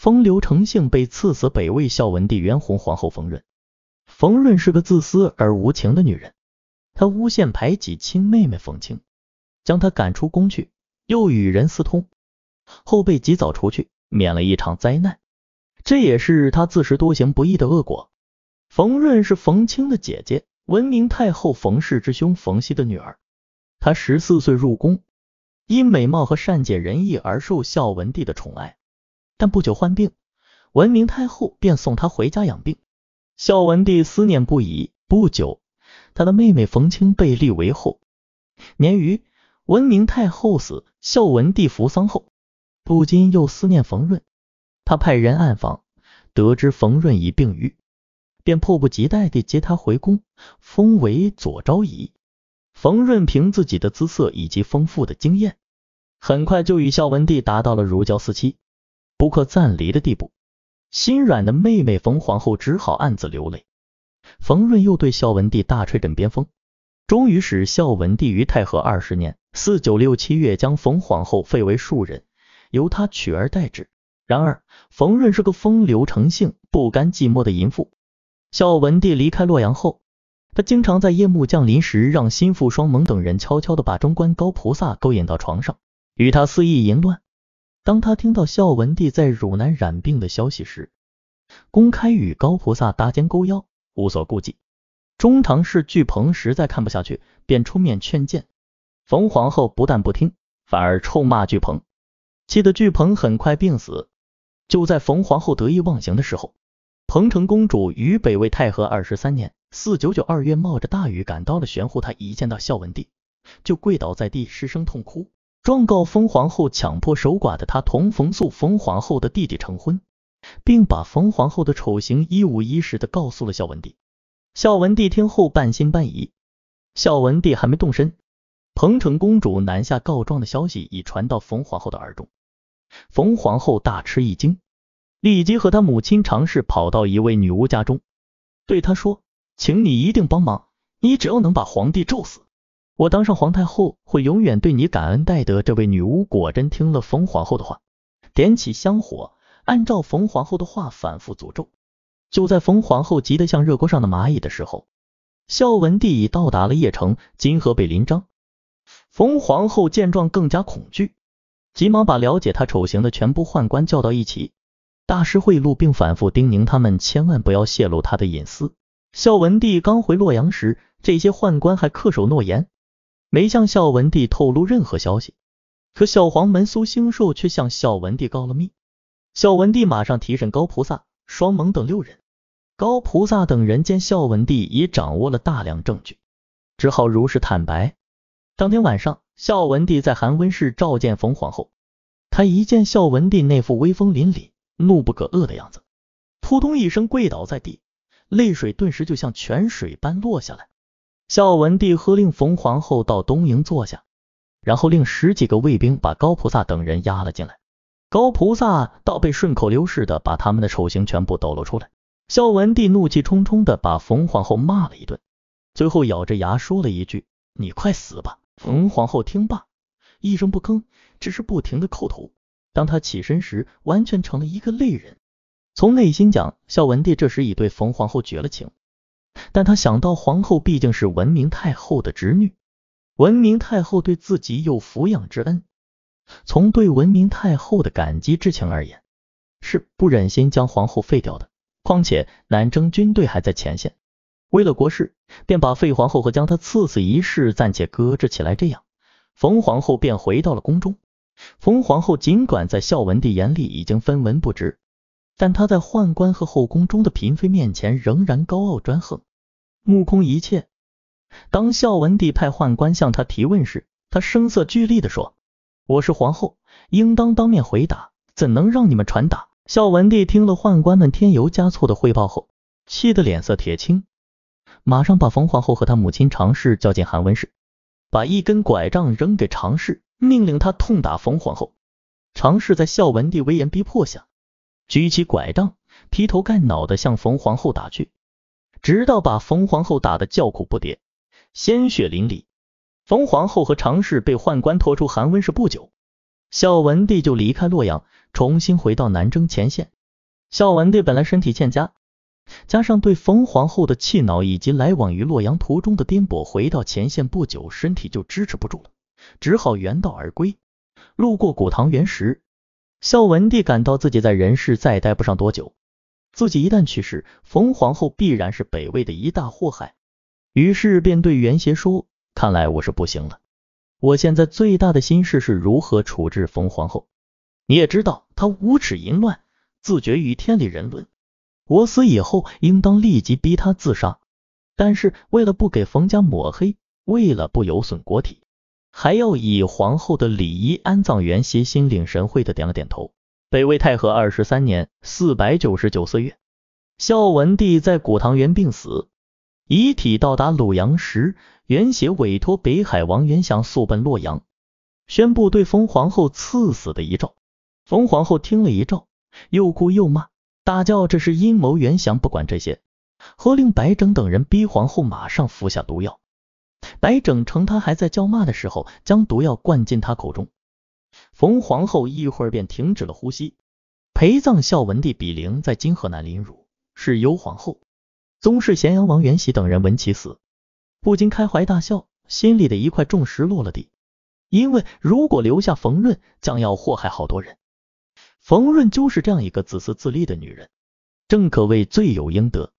风流成性，被赐死。北魏孝文帝元宏皇后冯润，冯润是个自私而无情的女人，她诬陷排挤亲妹妹冯清，将她赶出宫去，又与人私通，后被及早除去，免了一场灾难。这也是她自食多行不义的恶果。冯润是冯清的姐姐，文明太后冯氏之兄冯熙的女儿，她十四岁入宫，因美貌和善解人意而受孝文帝的宠爱。但不久患病，文明太后便送他回家养病。孝文帝思念不已。不久，他的妹妹冯清被立为后。年余，文明太后死，孝文帝服丧后，不禁又思念冯润。他派人暗访，得知冯润已病愈，便迫不及待地接他回宫，封为左昭仪。冯润凭自己的姿色以及丰富的经验，很快就与孝文帝达到了如胶似漆。不可暂离的地步，心软的妹妹冯皇后只好暗自流泪。冯润又对孝文帝大吹枕边风，终于使孝文帝于太和二十年（四九六）七月将冯皇后废为庶人，由他取而代之。然而，冯润是个风流成性、不甘寂寞的淫妇。孝文帝离开洛阳后，他经常在夜幕降临时，让心腹双猛等人悄悄的把中官高菩萨勾引到床上，与他肆意淫乱。当他听到孝文帝在汝南染病的消息时，公开与高菩萨搭肩勾腰，无所顾忌。中常侍巨鹏实在看不下去，便出面劝谏。冯皇后不但不听，反而臭骂巨鹏，气得巨鹏很快病死。就在冯皇后得意忘形的时候，彭城公主于北魏太和二十三年（四九九）二月，冒着大雨赶到了玄户，她一见到孝文帝，就跪倒在地，失声痛哭。状告冯皇后强迫守寡的她同冯素冯皇后的弟弟成婚，并把冯皇后的丑行一五一十的告诉了孝文帝。孝文帝听后半信半疑。孝文帝还没动身，彭城公主南下告状的消息已传到冯皇后的耳中，冯皇后大吃一惊，立即和她母亲尝试跑到一位女巫家中，对她说，请你一定帮忙，你只要能把皇帝咒死。我当上皇太后会永远对你感恩戴德。这位女巫果真听了冯皇后的话，点起香火，按照冯皇后的话反复诅咒。就在冯皇后急得像热锅上的蚂蚁的时候，孝文帝已到达了邺城。金河被临漳，冯皇后见状更加恐惧，急忙把了解他丑行的全部宦官叫到一起，大师贿赂，并反复叮咛他们千万不要泄露他的隐私。孝文帝刚回洛阳时，这些宦官还恪守诺言。没向孝文帝透露任何消息，可小黄门苏兴寿却向孝文帝告了密。孝文帝马上提审高菩萨、双蒙等六人。高菩萨等人见孝文帝已掌握了大量证据，只好如实坦白。当天晚上，孝文帝在寒温室召见冯皇后，他一见孝文帝那副威风凛凛、怒不可遏的样子，扑通一声跪倒在地，泪水顿时就像泉水般落下来。孝文帝喝令冯皇后到东营坐下，然后令十几个卫兵把高菩萨等人押了进来。高菩萨倒被顺口溜似的把他们的丑行全部抖露出来。孝文帝怒气冲冲的把冯皇后骂了一顿，最后咬着牙说了一句：“你快死吧！”冯皇后听罢，一声不吭，只是不停的叩头。当他起身时，完全成了一个泪人。从内心讲，孝文帝这时已对冯皇后绝了情。但他想到皇后毕竟是文明太后的侄女，文明太后对自己有抚养之恩，从对文明太后的感激之情而言，是不忍心将皇后废掉的。况且南征军队还在前线，为了国事，便把废皇后和将她赐死一事暂且搁置起来。这样，冯皇后便回到了宫中。冯皇后尽管在孝文帝眼里已经分文不值，但她在宦官和后宫中的嫔妃面前仍然高傲专横。目空一切。当孝文帝派宦官向他提问时，他声色俱厉地说：“我是皇后，应当当面回答，怎能让你们传达？”孝文帝听了宦官们添油加醋的汇报后，气得脸色铁青，马上把冯皇后和他母亲常氏叫进寒温室，把一根拐杖扔给常氏，命令他痛打冯皇后。常氏在孝文帝威严逼迫下，举起拐杖，劈头盖脑的向冯皇后打去。直到把冯皇后打得叫苦不迭，鲜血淋漓。冯皇后和常氏被宦官拖出寒温室不久，孝文帝就离开洛阳，重新回到南征前线。孝文帝本来身体欠佳，加上对冯皇后的气恼，以及来往于洛阳途中的颠簸，回到前线不久，身体就支持不住了，只好原道而归。路过古塘园时，孝文帝感到自己在人世再待不上多久。自己一旦去世，冯皇后必然是北魏的一大祸害，于是便对袁谐说：“看来我是不行了，我现在最大的心事是如何处置冯皇后。你也知道她无耻淫乱，自绝于天理人伦。我死以后，应当立即逼她自杀。但是为了不给冯家抹黑，为了不有损国体，还要以皇后的礼仪安葬。”袁协。”心领神会的点了点头。北魏太和二十三年四百九十九四月，孝文帝在古唐原病死，遗体到达鲁阳时，元协委托北海王元祥速奔洛阳，宣布对冯皇后赐死的遗诏。冯皇后听了遗诏，又哭又骂，大叫这是阴谋。元祥不管这些，喝令白整等人逼皇后马上服下毒药。白整趁他还在叫骂的时候，将毒药灌进他口中。冯皇后一会儿便停止了呼吸，陪葬孝文帝比陵在今河南临汝，是幽皇后，宗室咸阳王元禧等人闻其死，不禁开怀大笑，心里的一块重石落了地，因为如果留下冯润，将要祸害好多人。冯润就是这样一个自私自利的女人，正可谓罪有应得。